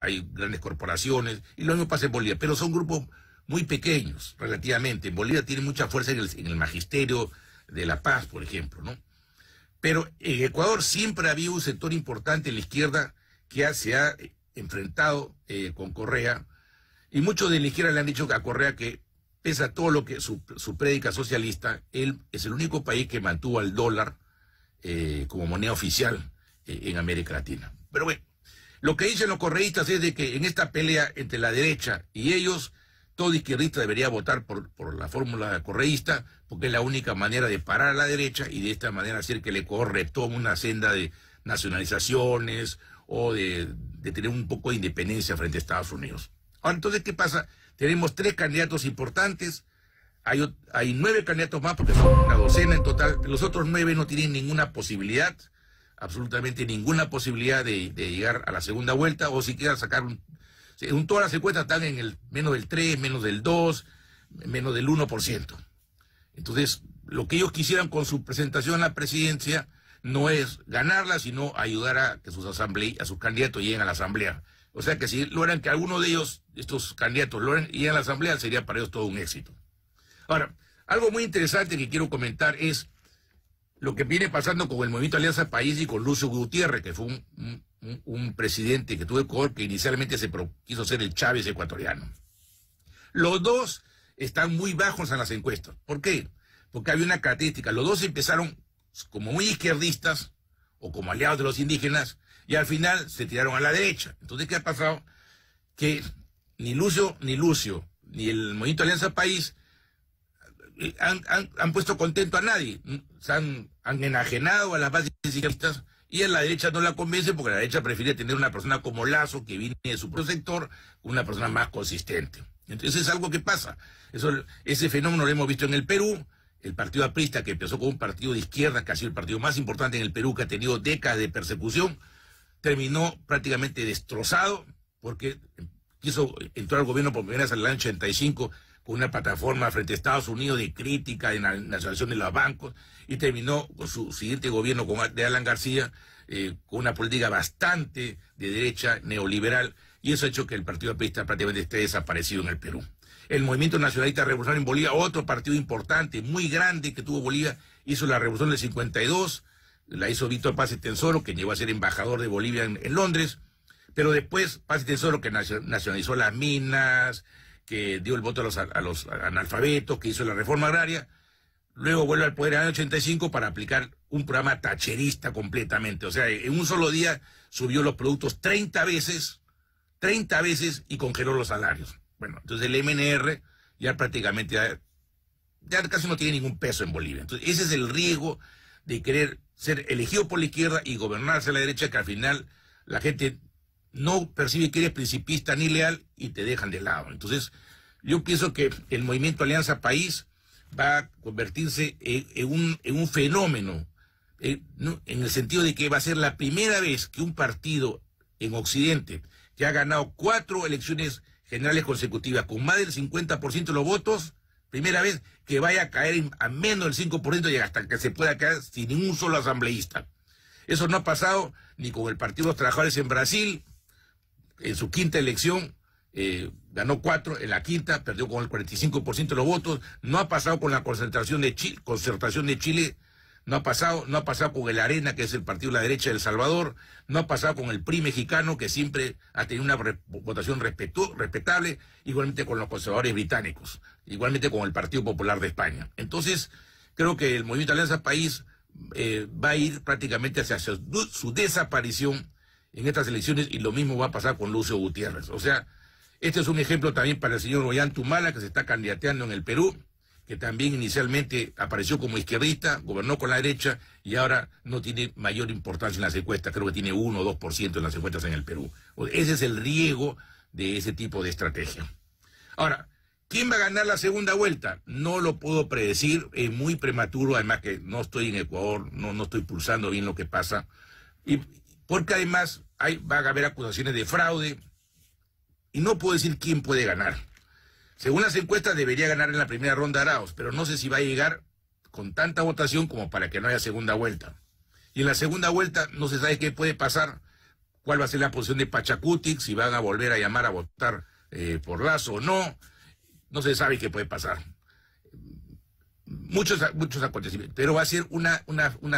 hay grandes corporaciones, y lo mismo pasa en Bolivia, pero son grupos muy pequeños, relativamente. En Bolivia tiene mucha fuerza en el, magisterio de La Paz, por ejemplo, ¿no? Pero en Ecuador siempre ha habido un sector importante en la izquierda que se ha eh, enfrentado eh, con Correa, y muchos de la izquierda le han dicho a Correa que, pese a todo lo que su, su prédica socialista, él es el único país que mantuvo el dólar eh, como moneda oficial en América Latina. Pero bueno, lo que dicen los correístas es de que en esta pelea entre la derecha y ellos, todo izquierdista debería votar por, la fórmula correísta, porque es la única manera de parar a la derecha y de esta manera hacer que le corre todo una senda de nacionalizaciones o de, tener un poco de independencia frente a Estados Unidos. Ahora, entonces, ¿qué pasa? Tenemos tres candidatos importantes, hay nueve candidatos más porque son una docena en total, los otros nueve no tienen ninguna posibilidad absolutamente ninguna posibilidad de, llegar a la segunda vuelta o siquiera sacar un... todas las encuestas están en el menos del 3, menos del 2, menos del 1%. Entonces, lo que ellos quisieran con su presentación a la presidencia no es ganarla, sino ayudar a que sus asambleas, a sus candidatos lleguen a la asamblea. O sea que si logran que alguno de ellos, estos candidatos, logren lleguen a la asamblea, sería para ellos todo un éxito. Ahora, algo muy interesante que quiero comentar es lo que viene pasando con el movimiento Alianza País y con Lucio Gutiérrez, que fue un, presidente que tuvo color que inicialmente se quiso ser el Chávez ecuatoriano. Los dos están muy bajos en las encuestas. ¿Por qué? Porque había una característica. Los dos empezaron como muy izquierdistas o como aliados de los indígenas y al final se tiraron a la derecha. Entonces, ¿qué ha pasado? Que ni Lucio, ni Lucio, ni el movimiento Alianza País han, puesto contento a nadie. Se han, enajenado a las bases izquierdistas y a la derecha no la convence porque la derecha prefiere tener una persona como Lazo que viene de su propio sector, una persona más consistente. Entonces es algo que pasa. Eso, ese fenómeno lo hemos visto en el Perú. El partido aprista, que empezó como un partido de izquierda, que ha sido el partido más importante en el Perú, que ha tenido décadas de persecución, terminó prácticamente destrozado porque quiso entrar al gobierno por primera vez en el año 85 con una plataforma frente a Estados Unidos de crítica, en la nacionalización de los bancos, y terminó con su siguiente gobierno con, de Alan García eh, con una política bastante de derecha neoliberal, y eso ha hecho que el Partido Apista prácticamente esté desaparecido en el Perú. El Movimiento Nacionalista Revolucionario en Bolivia, otro partido importante, muy grande que tuvo Bolivia, hizo la revolución del 52, la hizo Víctor Paz y Tensoro, que llegó a ser embajador de Bolivia en, Londres, pero después Paz y que nacionalizó las minas, que dio el voto a los, analfabetos, que hizo la reforma agraria. Luego vuelve al poder en el año 85 para aplicar un programa tacherista completamente. O sea, en un solo día subió los productos 30 veces, 30 veces y congeló los salarios. Bueno, entonces el MNR ya prácticamente ya, casi no tiene ningún peso en Bolivia. Entonces ese es el riesgo de querer ser elegido por la izquierda y gobernarse a la derecha, que al final la gente no percibe que eres principista ni leal y te dejan de lado. Entonces, yo pienso que el movimiento Alianza País va a convertirse en, un, fenómeno, eh, en el sentido de que va a ser la primera vez que un partido en Occidente, que ha ganado cuatro elecciones generales consecutivas con más del 50% de los votos, primera vez que vaya a caer a menos del 5% y hasta que se pueda caer sin un solo asambleísta. Eso no ha pasado ni con el Partido de los Trabajadores en Brasil, en su quinta elección, eh, ganó cuatro, en la quinta perdió con el 45% de los votos, no ha pasado con la concentración de Chile, concertación de Chile, no ha pasado, no ha pasado con el Arena, que es el partido de la derecha del Salvador, no ha pasado con el PRI mexicano, que siempre ha tenido una votación respetable, igualmente con los conservadores británicos, igualmente con el Partido Popular de España. Entonces, creo que el movimiento Alianza País eh, va a ir prácticamente hacia su desaparición en estas elecciones y lo mismo va a pasar con Lucio Gutiérrez. O sea, este es un ejemplo también para el señor Goyán Tumala, que se está candidateando en el Perú, que también inicialmente apareció como izquierdista, gobernó con la derecha y ahora no tiene mayor importancia en las encuestas, creo que tiene 1 o 2% en las encuestas en el Perú. ese es el riesgo de ese tipo de estrategia. Ahora, ¿quién va a ganar la segunda vuelta? No lo puedo predecir, es muy prematuro, además que no estoy en Ecuador, no, no estoy pulsando bien lo que pasa. Y, porque además hay, va a haber acusaciones de fraude y no puedo decir quién puede ganar. Según las encuestas debería ganar en la primera ronda Araos, pero no sé si va a llegar con tanta votación como para que no haya segunda vuelta. Y en la segunda vuelta no se sabe qué puede pasar, cuál va a ser la posición de Pachacuti, si van a volver a llamar a votar eh, por Lazo o no, no se sabe qué puede pasar muchos, acontecimientos, pero va a ser una,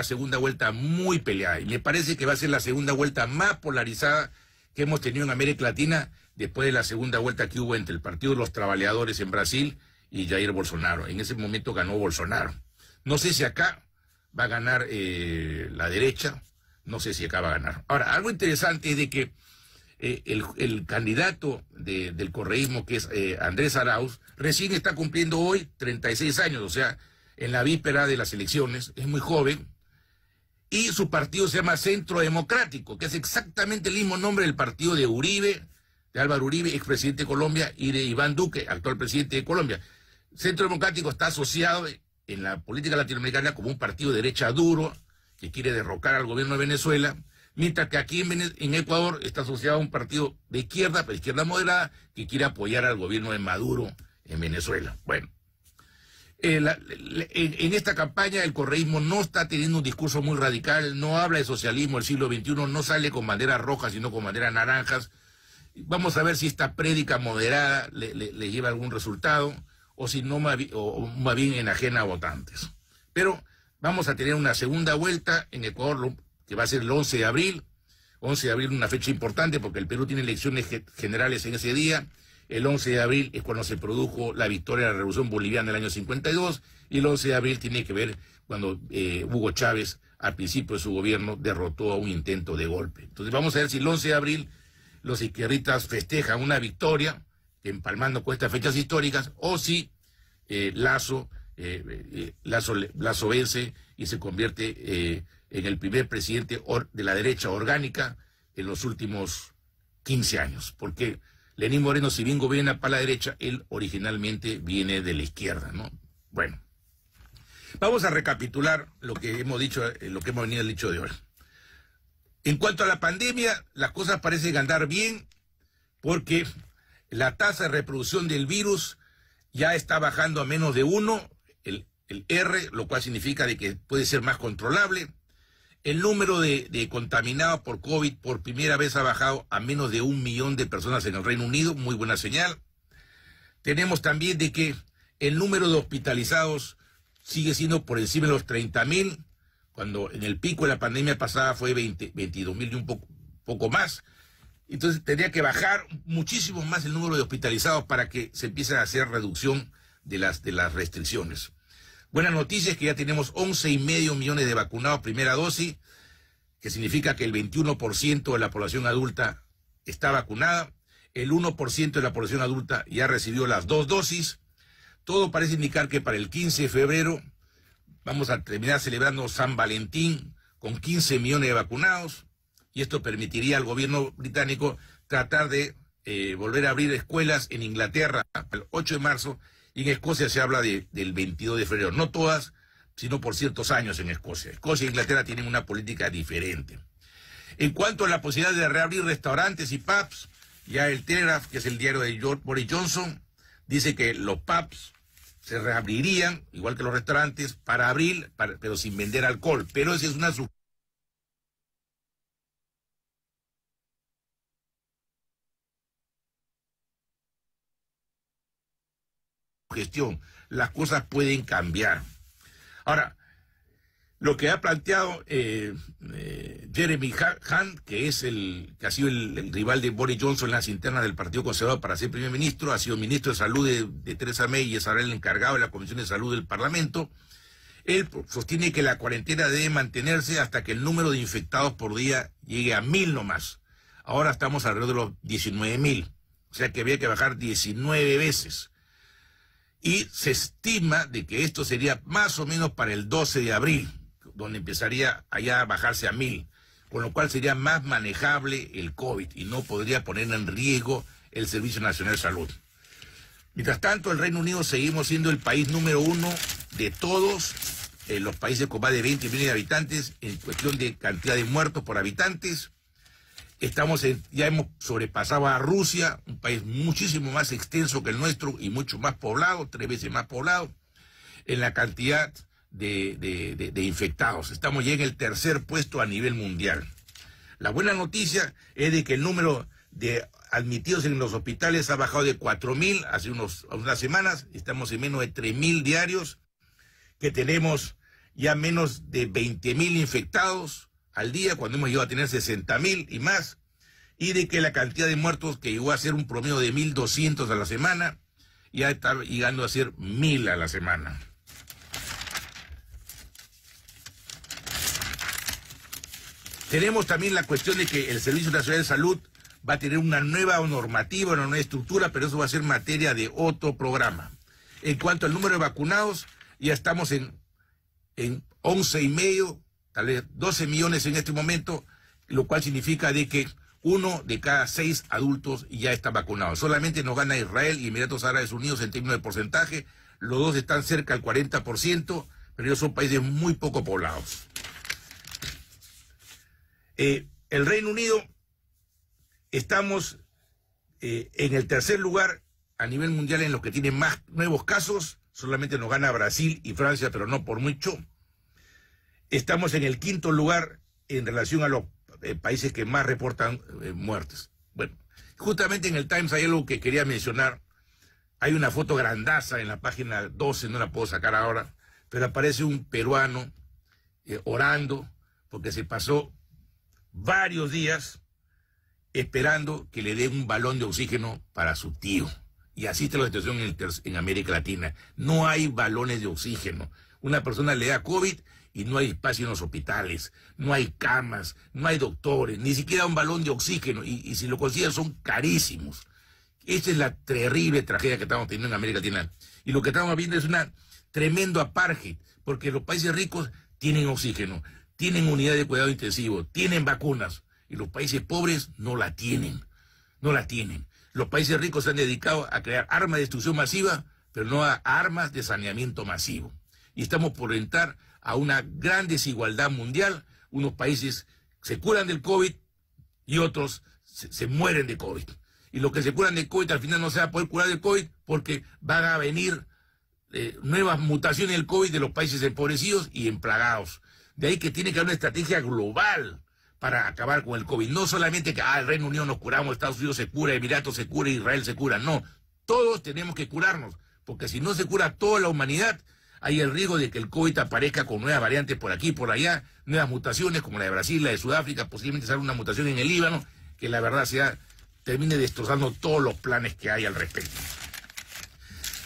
segunda vuelta muy peleada. Y me parece que va a ser la segunda vuelta más polarizada que hemos tenido en América Latina después de la segunda vuelta que hubo entre el Partido de los Trabajadores en Brasil y Jair Bolsonaro. En ese momento ganó Bolsonaro. No sé si acá va a ganar eh, la derecha, no sé si acá va a ganar. Ahora, algo interesante es de que eh, el, candidato del correísmo, que es eh, Andrés Arauz, recién está cumpliendo hoy 36 años, o sea, en la víspera de las elecciones, es muy joven, y su partido se llama Centro Democrático, que es exactamente el mismo nombre del partido de Uribe, de Álvaro Uribe, expresidente de Colombia, y de Iván Duque, actual presidente de Colombia. Centro Democrático está asociado en la política latinoamericana como un partido de derecha duro que quiere derrocar al gobierno de Venezuela mientras que aquí en, Ecuador está asociado a un partido de izquierda, pero izquierda moderada, que quiere apoyar al gobierno de Maduro en Venezuela. Bueno, eh, en, esta campaña el correísmo no está teniendo un discurso muy radical, no habla de socialismo del siglo XXI, no sale con banderas rojas, sino con banderas naranjas. Vamos a ver si esta prédica moderada le, lleva algún resultado o si no va o, bien enajena a votantes. Pero vamos a tener una segunda vuelta en Ecuador, que va a ser el 11 de abril. 11 de abril una fecha importante porque el Perú tiene elecciones generales en ese día. El 11 de abril es cuando se produjo la victoria de la Revolución Boliviana del año 52 y el 11 de abril tiene que ver cuando eh, Hugo Chávez, al principio de su gobierno, derrotó a un intento de golpe. Entonces vamos a ver si el 11 de abril los izquierdistas festejan una victoria, empalmando con estas fechas históricas, o si eh, Lazo, eh, Lazo, Lazo, vence y se convierte en el primer presidente de la derecha orgánica en los últimos 15 años, porque Lenín Moreno, si bien gobierna para la derecha, él originalmente viene de la izquierda, ¿no? Bueno, vamos a recapitular lo que hemos dicho, eh, lo que hemos venido al dicho de hoy. En cuanto a la pandemia, las cosas parecen andar bien porque la tasa de reproducción del virus ya está bajando a menos de uno, el, R, lo cual significa de que puede ser más controlable. El número de, contaminados por COVID por primera vez ha bajado a menos de un millón de personas en el Reino Unido, muy buena señal. Tenemos también de que el número de hospitalizados sigue siendo por encima de los 30 mil, cuando en el pico de la pandemia pasada fue 20, 22 mil y un poco, más. Entonces tendría que bajar muchísimo más el número de hospitalizados para que se empiece a hacer reducción de las restricciones. Buenas noticias que ya tenemos 11,5 millones de vacunados primera dosis, que significa que el 21% de la población adulta está vacunada, el 1% de la población adulta ya recibió las dos dosis. Todo parece indicar que para el 15 de febrero vamos a terminar celebrando San Valentín con 15 millones de vacunados y esto permitiría al gobierno británico tratar de eh, volver a abrir escuelas en Inglaterra el 8 de marzo y en Escocia se habla del 22 de febrero. No todas, sino por ciertos años en Escocia. Escocia e Inglaterra tienen una política diferente. En cuanto a la posibilidad de reabrir restaurantes y pubs, ya el Telegraph, que es el diario de George Boris Johnson, dice que los pubs se reabrirían, igual que los restaurantes, para abril, pero sin vender alcohol. Pero esa es una gestión. Las cosas pueden cambiar. Ahora, lo que ha planteado eh, eh, Jeremy Hunt, que es el que ha sido el, rival de Boris Johnson en las internas del Partido Conservador para ser primer ministro, ha sido ministro de Salud de, Teresa May y es ahora el encargado de la Comisión de Salud del Parlamento. Él sostiene que la cuarentena debe mantenerse hasta que el número de infectados por día llegue a mil nomás. Ahora estamos alrededor de los 19 mil, o sea que había que bajar 19 veces y se estima de que esto sería más o menos para el 12 de abril, donde empezaría allá a bajarse a mil, con lo cual sería más manejable el COVID y no podría poner en riesgo el Servicio Nacional de Salud. Mientras tanto, el Reino Unido seguimos siendo el país número uno de todos eh, los países con más de 20 millones de habitantes en cuestión de cantidad de muertos por habitantes. Estamos ya hemos sobrepasado a Rusia, un país muchísimo más extenso que el nuestro y mucho más poblado, tres veces más poblado, en la cantidad de, infectados. Estamos ya en el tercer puesto a nivel mundial. La buena noticia es de que el número de admitidos en los hospitales ha bajado de 4.000 hace unos, unas semanas, estamos en menos de 3.000 diarios, que tenemos ya menos de 20.000 infectados, al día, cuando hemos llegado a tener 60 mil y más, y de que la cantidad de muertos que llegó a ser un promedio de 1.200 a la semana, ya está llegando a ser 1.000 a la semana. Tenemos también la cuestión de que el Servicio Nacional de Salud va a tener una nueva normativa, una nueva estructura, pero eso va a ser materia de otro programa. En cuanto al número de vacunados, ya estamos en, en 11 y medio tal vez 12 millones en este momento, lo cual significa de que uno de cada seis adultos ya está vacunado. Solamente nos gana Israel y Emiratos Árabes Unidos en términos de porcentaje. Los dos están cerca del 40%, pero ellos son países muy poco poblados. Eh, el Reino Unido, estamos eh, en el tercer lugar a nivel mundial en los que tiene más nuevos casos. Solamente nos gana Brasil y Francia, pero no por mucho estamos en el quinto lugar en relación a los eh, países que más reportan eh, muertes. Bueno, justamente en el Times hay algo que quería mencionar. Hay una foto grandaza en la página 12, no la puedo sacar ahora, pero aparece un peruano eh, orando porque se pasó varios días esperando que le den un balón de oxígeno para su tío. Y así está la situación en, en América Latina. No hay balones de oxígeno. Una persona le da COVID y no hay espacio en los hospitales, no hay camas, no hay doctores, ni siquiera un balón de oxígeno, y, si lo consiguen son carísimos. Esa es la terrible tragedia que estamos teniendo en América Latina. Y lo que estamos viendo es una tremenda apartheid, porque los países ricos tienen oxígeno, tienen unidad de cuidado intensivo, tienen vacunas, y los países pobres no la tienen, no la tienen. Los países ricos se han dedicado a crear armas de destrucción masiva, pero no a armas de saneamiento masivo. Y estamos por entrar a una gran desigualdad mundial. Unos países se curan del COVID y otros se, mueren de COVID. Y los que se curan del COVID al final no se van a poder curar del COVID porque van a venir eh, nuevas mutaciones del COVID de los países empobrecidos y emplagados. De ahí que tiene que haber una estrategia global para acabar con el COVID. No solamente que ah, el Reino Unido nos curamos, Estados Unidos se cura, Emiratos se cura, Israel se cura. No, todos tenemos que curarnos, porque si no se cura toda la humanidad, hay el riesgo de que el COVID aparezca con nuevas variantes por aquí y por allá, nuevas mutaciones como la de Brasil, la de Sudáfrica, posiblemente salga una mutación en el Líbano, que la verdad sea, termine destrozando todos los planes que hay al respecto.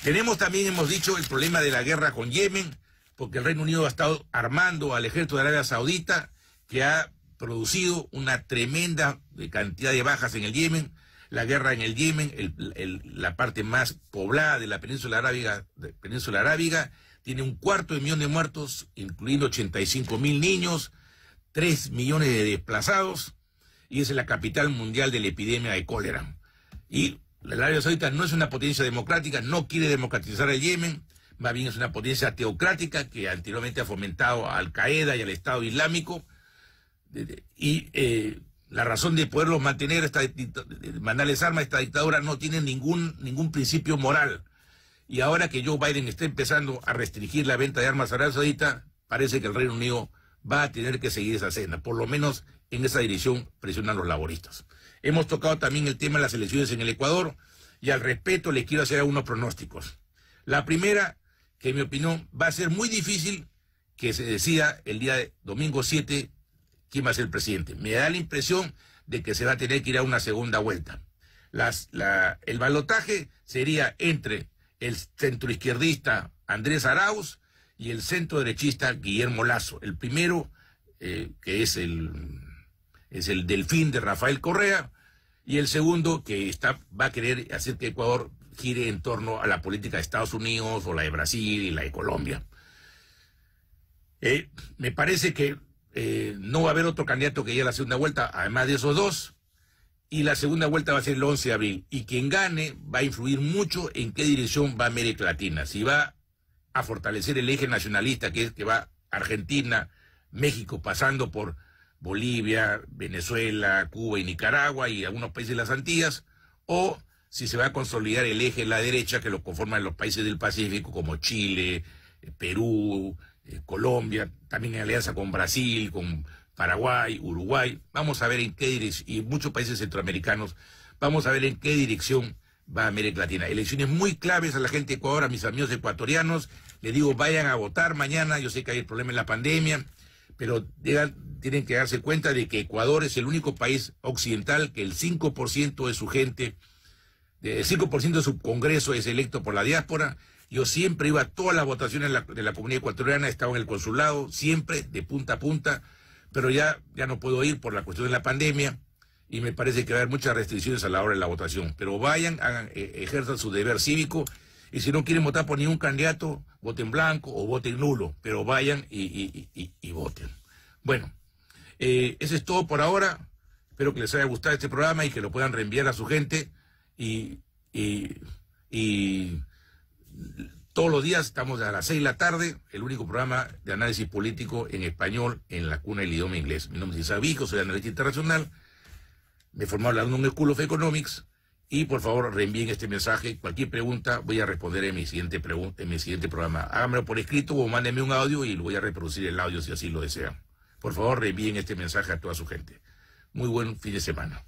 Tenemos también, hemos dicho, el problema de la guerra con Yemen, porque el Reino Unido ha estado armando al ejército de Arabia Saudita, que ha producido una tremenda cantidad de bajas en el Yemen, la guerra en el Yemen, la parte más poblada de la península arábiga, península arábiga tiene un cuarto de millón de muertos, incluyendo 85 mil niños, 3 millones de desplazados, y es la capital mundial de la epidemia de cólera. Y la Arabia Saudita no es una potencia democrática, no quiere democratizar el Yemen, más bien es una potencia teocrática que anteriormente ha fomentado Al-Qaeda y al Estado Islámico, y eh, la razón de poderlos mantener, esta, mandarles armas a esta dictadura, no tiene ningún, ningún principio moral y ahora que Joe Biden está empezando a restringir la venta de armas a Arabia parece que el Reino Unido va a tener que seguir esa cena. Por lo menos en esa dirección presionan los laboristas. Hemos tocado también el tema de las elecciones en el Ecuador y al respeto le quiero hacer algunos pronósticos. La primera, que en mi opinión va a ser muy difícil que se decida el día de domingo 7 quién va a ser el presidente. Me da la impresión de que se va a tener que ir a una segunda vuelta. el balotaje sería entre el centroizquierdista Andrés Arauz y el centro derechista Guillermo Lazo. El primero, eh, que es el, es el delfín de Rafael Correa, y el segundo, que está, va a querer hacer que Ecuador gire en torno a la política de Estados Unidos o la de Brasil y la de Colombia. Eh, me parece que eh, no va a haber otro candidato que llegue a la segunda vuelta, además de esos dos y la segunda vuelta va a ser el 11 de abril. Y quien gane va a influir mucho en qué dirección va América Latina. Si va a fortalecer el eje nacionalista, que es que va Argentina, México, pasando por Bolivia, Venezuela, Cuba y Nicaragua y algunos países de las Antillas, o si se va a consolidar el eje de la derecha que lo conforman los países del Pacífico como Chile, eh, Perú, eh, Colombia, también en alianza con Brasil, con Paraguay, Uruguay, vamos a ver en qué dirección, y muchos países centroamericanos, vamos a ver en qué dirección va América Latina. Elecciones muy claves a la gente de Ecuador, a mis amigos ecuatorianos, les digo, vayan a votar mañana, yo sé que hay el problema en la pandemia, pero tienen que darse cuenta de que Ecuador es el único país occidental que el 5% de su gente, el 5% de su Congreso es electo por la diáspora. Yo siempre iba a todas las votaciones de la comunidad ecuatoriana, estaba en el consulado, siempre de punta a punta pero ya, ya no puedo ir por la cuestión de la pandemia y me parece que va a haber muchas restricciones a la hora de la votación. Pero vayan, hagan, eh, ejerzan su deber cívico y si no quieren votar por ningún candidato, voten blanco o voten nulo, pero vayan y, voten. Bueno, eh, eso es todo por ahora. Espero que les haya gustado este programa y que lo puedan reenviar a su gente y, y todos los días estamos a las 6 de la tarde, el único programa de análisis político en español en la cuna del idioma inglés. Mi nombre es Vico, soy analista internacional, me formé hablando en el School of Economics y por favor reenvíen este mensaje. Cualquier pregunta voy a responder en mi siguiente, programa. Háganmelo por escrito o mándeme un audio y lo voy a reproducir el audio si así lo desean. Por favor reenvíen este mensaje a toda su gente. Muy buen fin de semana.